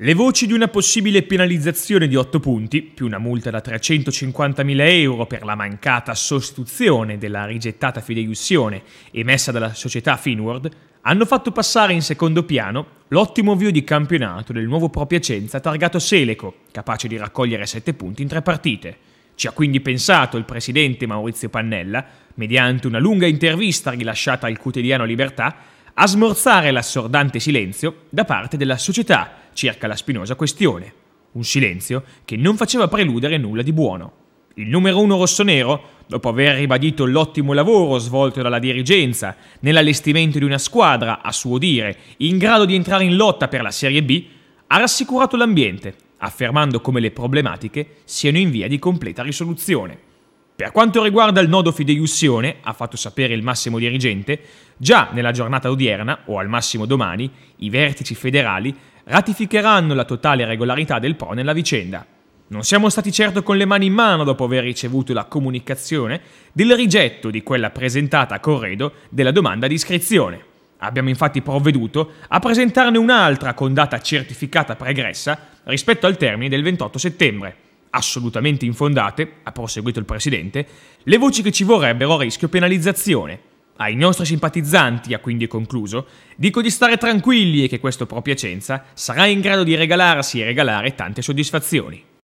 Le voci di una possibile penalizzazione di 8 punti, più una multa da 350.000 euro per la mancata sostituzione della rigettata fideiussione emessa dalla società Finward, hanno fatto passare in secondo piano l'ottimo avvio di campionato del nuovo Pro Piacenza targato Seleco, capace di raccogliere 7 punti in tre partite. Ci ha quindi pensato il presidente Maurizio Pannella, mediante una lunga intervista rilasciata al quotidiano Libertà, a smorzare l'assordante silenzio da parte della società circa la spinosa questione, un silenzio che non faceva preludere nulla di buono. Il numero uno rossonero, dopo aver ribadito l'ottimo lavoro svolto dalla dirigenza nell'allestimento di una squadra, a suo dire, in grado di entrare in lotta per la Serie B, ha rassicurato l'ambiente, affermando come le problematiche siano in via di completa risoluzione. Per quanto riguarda il nodo fideiussione, ha fatto sapere il massimo dirigente, già nella giornata odierna o al massimo domani i vertici federali ratificheranno la totale regolarità del PRO nella vicenda. Non siamo stati certo con le mani in mano dopo aver ricevuto la comunicazione del rigetto di quella presentata a Corredo della domanda di iscrizione. Abbiamo infatti provveduto a presentarne un'altra con data certificata pregressa rispetto al termine del 28 settembre. Assolutamente infondate, ha proseguito il Presidente, le voci che ci vorrebbero a rischio penalizzazione, ai nostri simpatizzanti, ha quindi concluso, dico di stare tranquilli e che questo Pro Piacenza sarà in grado di regalarsi e regalare tante soddisfazioni.